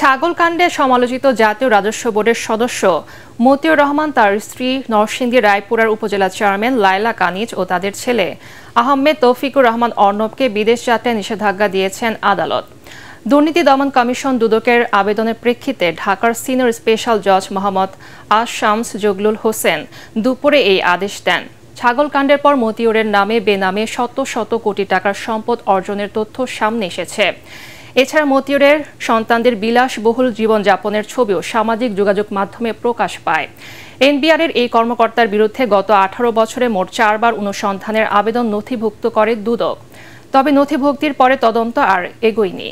ছাগলকাণ্ডে সমালোচিত জাতীয় রাজস্ব বোর্ডের সদস্য মতিউর রহমান তার স্ত্রী নরসিংদী রায়পুরার উপজেলা চেয়ারম্যান লায়লা কানিজ ও তাদের ছেলে আহমেদ তৌফিকুর রহমান অর্ণবকে বিদেশ যাত্রায় নিষেধাজ্ঞা দিয়েছেন আদালত দুর্নীতি দমন কমিশন দুদকের আবেদনের প্রেক্ষিতে ঢাকার সিনিয়র স্পেশাল জজ মোহাম্মদ আশামস শামস জগলুল হোসেন দুপুরে এই আদেশ দেন ছাগলকাণ্ডের পর মতিউরের নামে বেনামে শত শত কোটি টাকার সম্পদ অর্জনের তথ্য সামনে এসেছে এছাড়া মতিয়রের সন্তানদের বিলাসবহুল জীবনযাপনের ছবিও সামাজিক যোগাযোগ মাধ্যমে প্রকাশ পায় এনবিআরের এই কর্মকর্তার বিরুদ্ধে গত আঠারো বছরে মোট চারবার অনুসন্ধানের আবেদন নথিভুক্ত করে দুদক তবে নথিভুক্তির পরে তদন্ত আর এগোয়নি